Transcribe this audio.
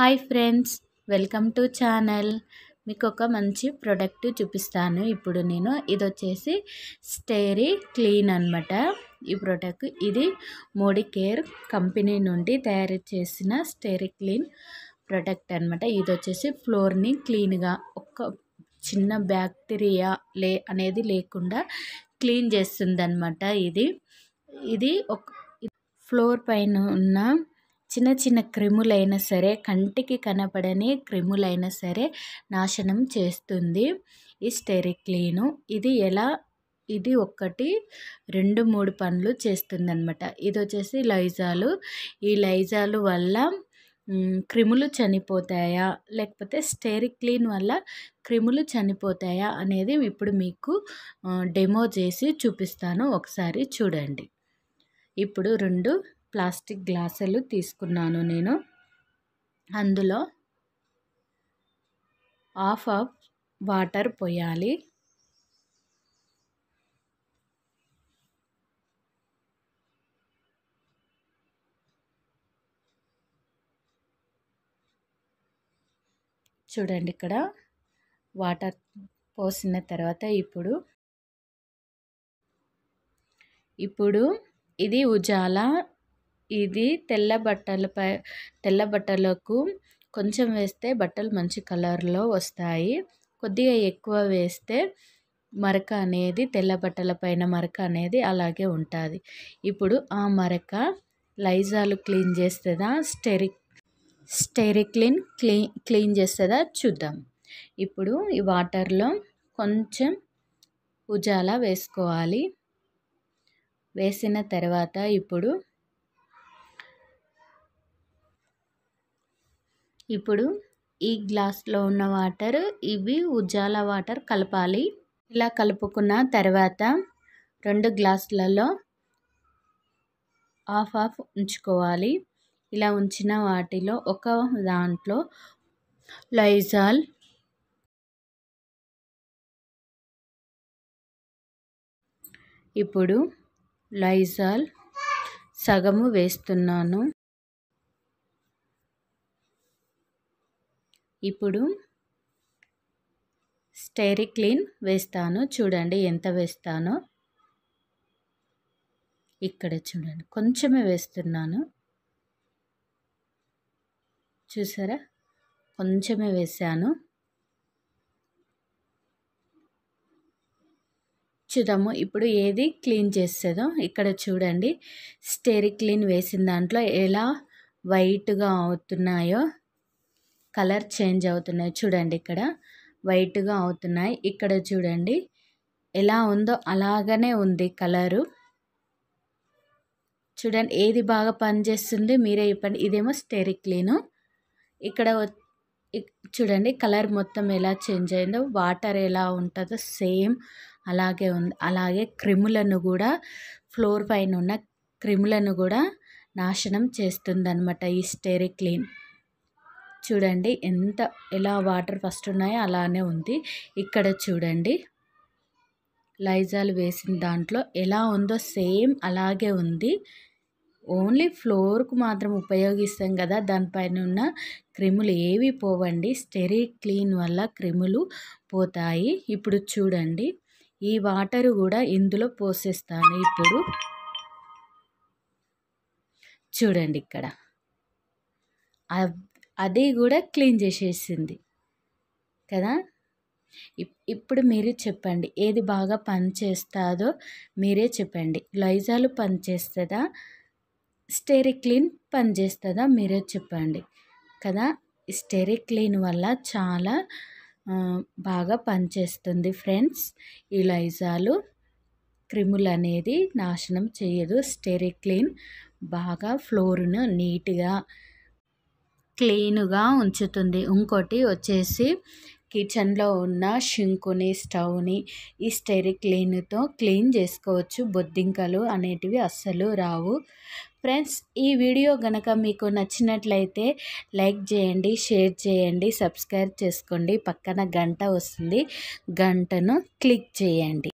hi friends welcome to channel మీకు ఒక మంచి ప్రోడక్ట్ చూపిస్తాను ఇప్పుడు నేను ఇది వచ్చేసి స్టేరీ క్లీన్ అనమాట ఈ ప్రోడక్ట్ ఇది మోడీ కేర్ కంపెనీ నుండి తయారు చేసిన స్టేరీ క్లీన్ ప్రోడక్ట్ అనమాట ఇది వచ్చేసి ఫ్లోర్ని క్లీన్గా ఒక చిన్న బ్యాక్టీరియా లే అనేది లేకుండా క్లీన్ చేస్తుంది అనమాట ఇది ఇది ఒక ఫ్లోర్ పైన ఉన్న చిన్న చిన్న క్రిములైనా సరే కంటికి కనపడని క్రిములైనా సరే నాశనం చేస్తుంది ఈ స్టెరిక్లీను ఇది ఎలా ఇది ఒక్కటి రెండు మూడు పనులు చేస్తుందనమాట ఇది వచ్చేసి లైజాలు ఈ లైజాలు వల్ల క్రిములు చనిపోతాయా లేకపోతే స్టెరిక్లీన్ వల్ల క్రిములు చనిపోతాయా అనేది ఇప్పుడు మీకు డెమో చేసి చూపిస్తాను ఒకసారి చూడండి ఇప్పుడు రెండు ప్లాస్టిక్ గ్లాసులు తీసుకున్నాను నేను అందులో హాఫ్ ఆఫ్ వాటర్ పోయాలి చూడండి ఇక్కడ వాటర్ పోసిన తర్వాత ఇప్పుడు ఇప్పుడు ఇది ఉజాలా ఇది తెల్ల బట్టలపై తెల్ల బట్టలకు కొంచెం వేస్తే బట్టలు మంచి కలర్లో వస్తాయి కొద్దిగా ఎక్కువ వేస్తే మరక అనేది తెల్ల బట్టల పైన మరక అనేది అలాగే ఉంటుంది ఇప్పుడు ఆ మరక లైజాలు క్లీన్ చేస్తుందా స్టెరిక్ స్టెరిక్లిన్ క్లీన్ క్లీన్ చేస్తుందా చూద్దాం ఇప్పుడు ఈ వాటర్లో కొంచెం ఉజాలా వేసుకోవాలి వేసిన తర్వాత ఇప్పుడు ఇప్పుడు ఈ గ్లాస్లో ఉన్న వాటర్ ఇవి ఉజ్జాల వాటర్ కలపాలి ఇలా కలుపుకున్న తర్వాత రెండు గ్లాసులలో ఆఫ్ ఆఫ్ ఉంచుకోవాలి ఇలా ఉంచిన వాటిలో ఒక దాంట్లో లైజాల్ ఇప్పుడు లైజాల్ సగము వేస్తున్నాను ఇప్పుడు స్టెరిక్లిన్ వేస్తాను చూడండి ఎంత వేస్తానో ఇక్కడ చూడండి కొంచెమే వేస్తున్నాను చూసారా కొంచెమే వేసాను చూద్దాము ఇప్పుడు ఏది క్లీన్ చేస్తుందో ఇక్కడ చూడండి స్టెరిక్లిన్ వేసిన దాంట్లో ఎలా వైట్గా అవుతున్నాయో కలర్ చేంజ్ అవుతున్నాయి చూడండి ఇక్కడ వైట్గా అవుతున్నాయి ఇక్కడ చూడండి ఎలా ఉందో అలాగనే ఉంది కలరు చూడండి ఏది బాగా పనిచేస్తుంది మీరే చెప్పండి ఇదేమో స్టెరిక్లీను ఇక్కడ చూడండి కలర్ మొత్తం ఎలా చేంజ్ అయిందో వాటర్ ఎలా ఉంటుందో సేమ్ అలాగే ఉంది అలాగే క్రిములను కూడా ఫ్లోర్ పైన ఉన్న క్రిములను కూడా నాశనం చేస్తుంది అనమాట ఈ స్టెరిక్లీన్ చూడండి ఎంత ఎలా వాటర్ ఫస్ట్ ఉన్నాయో అలానే ఉంది ఇక్కడ చూడండి లైజాల్ వేసిన దాంట్లో ఎలా ఉందో సేమ్ అలాగే ఉంది ఓన్లీ ఫ్లోర్కు మాత్రం ఉపయోగిస్తాం కదా దానిపైన ఉన్న క్రిములు ఏవి పోవండి స్టెరీ క్లీన్ వల్ల క్రిములు పోతాయి ఇప్పుడు చూడండి ఈ వాటర్ కూడా ఇందులో పోసేస్తాను ఇప్పుడు చూడండి ఇక్కడ అది కూడా క్లీన్ చేసేసింది కదా ఇప్పుడు మీరు చెప్పండి ఏది బాగా పనిచేస్తుందో మీరే చెప్పండి లైజాలు పనిచేస్తుందా స్టెరిక్లీన్ పనిచేస్తుందా మీరే చెప్పండి కదా స్టెరిక్లీన్ వల్ల చాలా బాగా పనిచేస్తుంది ఫ్రెండ్స్ ఈ లైజాలు క్రిములు అనేది నాశనం చేయదు స్టెరిక్లీన్ బాగా ఫ్లోర్ను నీట్గా క్లీన్గా ఉంచుతుంది ఇంకోటి వచ్చేసి కిచెన్లో ఉన్న షింకుని స్టవ్ని ఈ క్లీన్తో క్లీన్ చేసుకోవచ్చు బొద్దింకలు అనేటివి అస్సలు రావు ఫ్రెండ్స్ ఈ వీడియో కనుక మీకు నచ్చినట్లయితే లైక్ చేయండి షేర్ చేయండి సబ్స్క్రైబ్ చేసుకోండి పక్కన గంట వస్తుంది గంటను క్లిక్ చేయండి